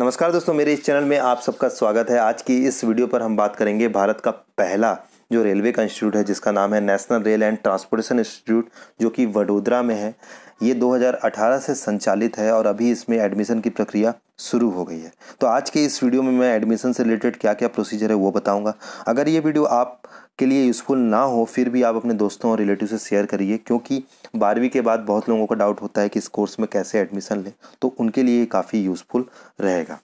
नमस्कार दोस्तों मेरे इस चैनल में आप सबका स्वागत है आज की इस वीडियो पर हम बात करेंगे भारत का पहला जो रेलवे का इंस्टीट्यूट है जिसका नाम है national rail and transportation institute जो कि वडोदरा में है ये 2018 से संचालित है और अभी इसमें एडमिशन की प्रक्रिया शुरू हो गई है तो आज के इस वीडियो में मैं एडमिशन से रिलेटेड क्या क्या प्रोसीजर है वो बताऊँगा अगर ये वीडियो आप के लिए यूज़फुल ना हो फिर भी आप अपने दोस्तों और रिलेटिव से शेयर करिए क्योंकि बारहवीं के बाद बहुत लोगों का डाउट होता है कि इस कोर्स में कैसे एडमिशन लें तो उनके लिए काफ़ी यूज़फुल रहेगा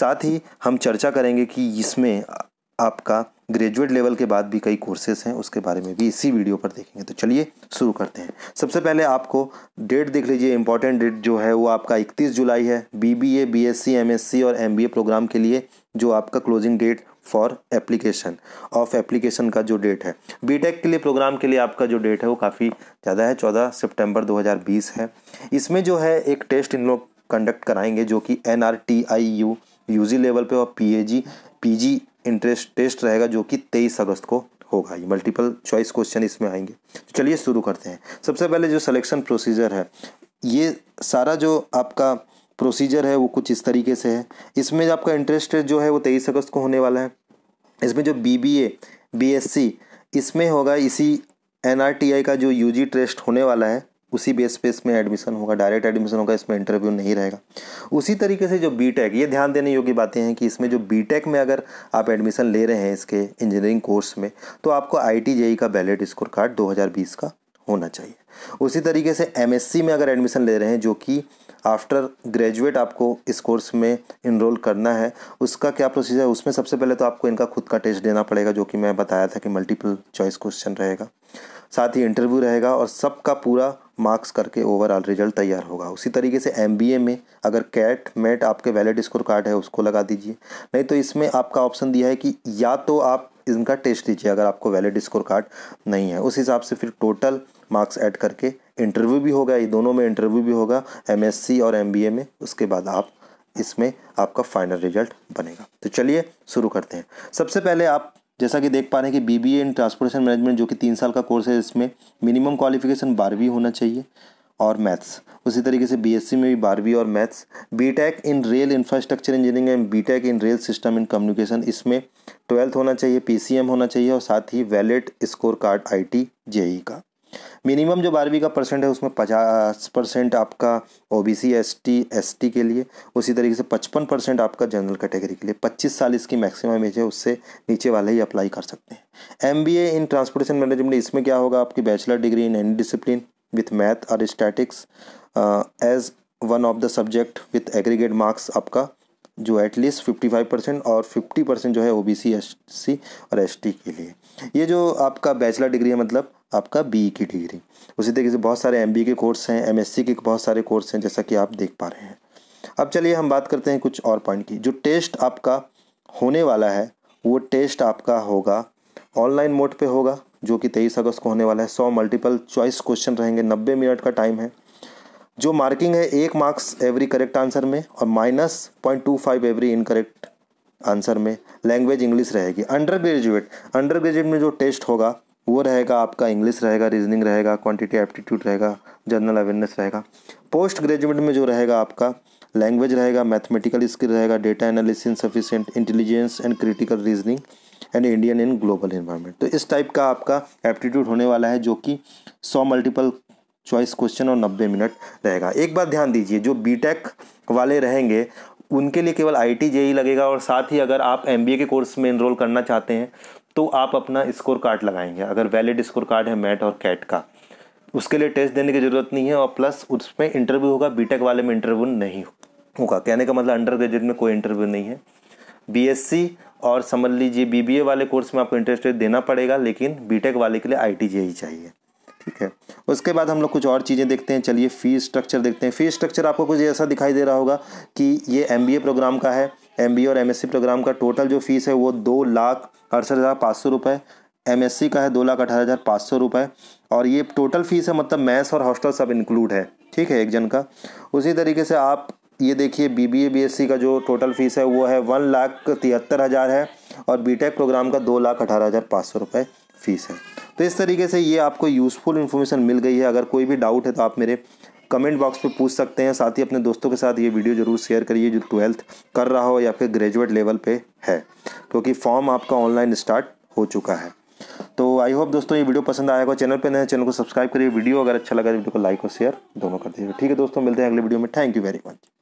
साथ ही हम चर्चा करेंगे कि इसमें आपका ग्रेजुएट लेवल के बाद भी कई कोर्सेज हैं उसके बारे में भी इसी वीडियो पर देखेंगे तो चलिए शुरू करते हैं सबसे पहले आपको डेट देख लीजिए इंपॉर्टेंट डेट जो है वो आपका इकतीस जुलाई है B B A B S C M S C और एम बी ए प्रोग्राम के लिए जो आपका closing date for application of application का जो डेट है टेक के लिए प्रोग्राम के लिए आपका जो डेट है वो काफ़ी ज़्यादा है चौदह सितंबर 2020 है इसमें जो है एक टेस्ट इन लोग कंडक्ट कराएंगे जो कि N R T I U U G level पर और P A G P G interest test रहेगा जो कि तेईस अगस्त को होगा ये मल्टीपल चॉइस क्वेश्चन इसमें आएंगे तो चलिए शुरू करते हैं सबसे पहले जो सिलेक्शन प्रोसीजर है ये सारा जो आपका प्रोसीजर है वो कुछ इस तरीके से है इसमें आपका इंटरेस्ट जो है वो तेईस अगस्त को होने वाला है इसमें जो B B A B S C इसमें होगा इसी एन आर टी आई का जो यू जी टेस्ट होने वाला है उसी बेस पे इसमें एडमिशन होगा डायरेक्ट एडमिशन होगा इसमें इंटरव्यू नहीं रहेगा उसी तरीके से जो बी टेक ये ध्यान देने योग्य बातें हैं कि इसमें जो बी टेक में अगर आप एडमिशन ले रहे हैं इसके इंजीनियरिंग कोर्स में तो आपको आई टी e का बैलेट स्कोर कार्ड 2020 का होना चाहिए उसी तरीके से एम में अगर एडमिशन ले रहे हैं जो कि आफ्टर ग्रेजुएट आपको इस कोर्स में इनरोल करना है उसका क्या प्रोसीजर है उसमें सबसे पहले तो आपको इनका खुद का टेस्ट देना पड़ेगा जो कि मैं बताया था कि मल्टीपल चॉइस क्वेश्चन रहेगा साथ ही इंटरव्यू रहेगा और सबका पूरा मार्क्स करके ओवरऑल रिजल्ट तैयार होगा उसी तरीके से एम में अगर कैट मेट आपके वैलिड स्कोर कार्ड है उसको लगा दीजिए नहीं तो इसमें आपका ऑप्शन दिया है कि या तो आप इनका टेस्ट लीजिए अगर आपको वैलिड स्कोर कार्ड नहीं है उस हिसाब से फिर टोटल मार्क्स ऐड करके इंटरव्यू भी होगा ये दोनों में इंटरव्यू भी होगा एम और एम में उसके बाद आप इसमें आपका फाइनल रिजल्ट बनेगा तो चलिए शुरू करते हैं सबसे पहले आप जैसा कि देख पा रहे हैं कि B B A in transportation management जो कि तीन साल का कोर्स है इसमें मिनिमम क्वालिफिकेशन बारहवीं होना चाहिए और मैथ्स उसी तरीके से बीएससी में भी बारहवीं और maths BTech in rail infrastructure engineering and BTech in rail system in communication इसमें ट्वेल्थ होना चाहिए पीसीएम होना चाहिए और साथ ही valid score card IT E का मिनिमम जो बारहवीं का परसेंट है उसमें पचास परसेंट आपका O B C S T S T के लिए उसी तरीके से पचपन परसेंट आपका जनरल कैटेगरी के लिए पच्चीस साल इसकी मैक्सिमम एज है उससे नीचे वाले ही अप्लाई कर सकते हैं M B A in transportation management इसमें क्या होगा आपकी bachelor degree in any discipline with math और statistics as one of the subject with aggregate marks आपका जो एटलीस्ट फिफ्टी फाइव परसेंट और फिफ्टी परसेंट जो है ओ बी सी एस सी और एस टी के लिए ये जो आपका बैचलर डिग्री है मतलब आपका बी e की डिग्री उसी तरीके से बहुत सारे एम के कोर्स हैं एम के बहुत सारे कोर्स हैं जैसा कि आप देख पा रहे हैं अब चलिए हम बात करते हैं कुछ और पॉइंट की जो टेस्ट आपका होने वाला है वो टेस्ट आपका होगा ऑनलाइन मोड पे होगा जो कि तेईस अगस्त को होने वाला है सौ मल्टीपल चॉइस क्वेश्चन रहेंगे नब्बे मिनट का टाइम है जो मार्किंग है एक मार्क्स एवरी करेक्ट आंसर में और minus point two five every incorrect answer में लैंग्वेज इंग्लिश रहेगी अंडर ग्रेजुएट अंडर ग्रेजुएट में जो टेस्ट होगा वो रहेगा आपका इंग्लिश रहेगा रीजनिंग रहेगा क्वांटिटी एप्टीट्यूड रहेगा जनरल अवेयरनेस रहेगा पोस्ट ग्रेजुएट में जो रहेगा आपका लैंग्वेज रहेगा मैथमेटिकल स्किल रहेगा data analysis sufficient intelligence and critical reasoning and Indian in global environment तो इस टाइप का आपका एप्टीट्यूड होने वाला है जो कि सौ मल्टीपल चॉइस क्वेश्चन और नब्बे मिनट रहेगा एक बात ध्यान दीजिए जो बी वाले रहेंगे उनके लिए केवल आई टी e लगेगा और साथ ही अगर आप एम बी ए के कोर्स में इनरोल करना चाहते हैं तो आप अपना स्कोर कार्ड लगाएंगे अगर वैलिड स्कोर कार्ड है मैट और कैट का उसके लिए टेस्ट देने की ज़रूरत नहीं है और प्लस उसमें इंटरव्यू होगा बीटेक वाले में इंटरव्यू नहीं होगा कहने का मतलब अंडर ग्रेजुएट में कोई इंटरव्यू नहीं है बीएससी और समझ लीजिए बीबीए वाले कोर्स में आपको इंटरेस्ट रेट देना पड़ेगा लेकिन बीटेक वाले के लिए आई ही चाहिए ठीक है उसके बाद हम लोग कुछ और चीज़ें देखते हैं चलिए फ़ी स्ट्रक्चर देखते हैं फ़ी स्ट्रक्चर आपको कुछ ऐसा दिखाई दे रहा होगा कि ये एम प्रोग्राम का है एम और एम प्रोग्राम का टोटल जो फीस है वो दो लाख अड़सठ हज़ार पाँच सौ रुपये एम का है दो लाख अठारह हज़ार पाँच सौ रुपये और ये टोटल फीस है मतलब मैथ्स और हॉस्टल सब इंक्लूड है ठीक है एक जन का उसी तरीके से आप ये देखिए B B A B S C का जो टोटल फीस है वो है वन लाख तिहत्तर हज़ार है और बी टेक प्रोग्राम का दो लाख अठारह हज़ार पाँच सौ रुपये फ़ीस है तो इस तरीके से ये आपको यूज़फुल इन्फॉर्मेशन मिल गई है अगर कोई भी डाउट है तो आप मेरे कमेंट बॉक्स पर पूछ सकते हैं साथ ही अपने दोस्तों के साथ ये वीडियो ज़रूर शेयर करिए जो ट्वेल्थ कर रहा हो या फिर ग्रेजुएट लेवल पे है क्योंकि फॉर्म आपका ऑनलाइन स्टार्ट हो चुका है तो आई होप दोस्तों ये वीडियो पसंद आएगा चैनल पे नए चैनल को सब्सक्राइब करिए वीडियो अगर अच्छा लगा तो वीडियो को लाइक और शेयर दोनों कर दीजिए ठीक है दोस्तों मिलते हैं अगले वीडियो में थैंक यू वेरी मच